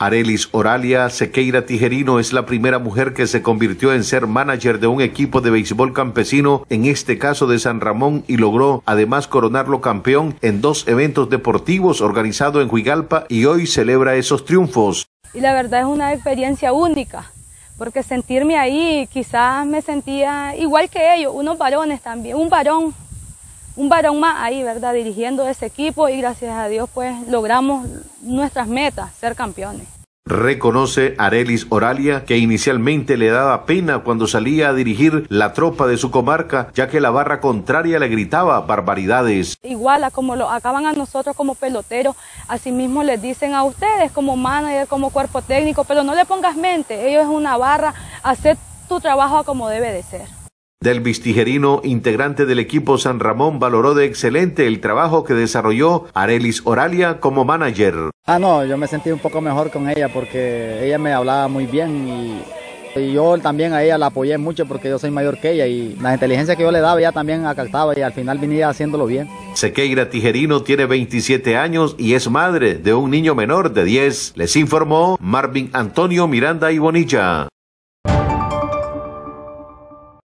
Arelis Oralia Sequeira Tijerino es la primera mujer que se convirtió en ser manager de un equipo de béisbol campesino, en este caso de San Ramón, y logró además coronarlo campeón en dos eventos deportivos organizados en Huigalpa y hoy celebra esos triunfos. Y la verdad es una experiencia única, porque sentirme ahí quizás me sentía igual que ellos, unos varones también, un varón un varón más ahí, ¿verdad? Dirigiendo ese equipo y gracias a Dios pues logramos nuestras metas, ser campeones. Reconoce Arelis Oralia que inicialmente le daba pena cuando salía a dirigir la tropa de su comarca, ya que la barra contraria le gritaba barbaridades. Igual a como lo acaban a nosotros como peloteros, asimismo les dicen a ustedes como manager, como cuerpo técnico, pero no le pongas mente, ellos es una barra, hace tu trabajo como debe de ser. Delvis Tijerino, integrante del equipo San Ramón, valoró de excelente el trabajo que desarrolló Arelis Oralia como manager. Ah, no, yo me sentí un poco mejor con ella porque ella me hablaba muy bien y yo también a ella la apoyé mucho porque yo soy mayor que ella y la inteligencia que yo le daba ella también acataba y al final venía haciéndolo bien. Sequeira Tijerino tiene 27 años y es madre de un niño menor de 10. Les informó Marvin Antonio Miranda y Bonilla.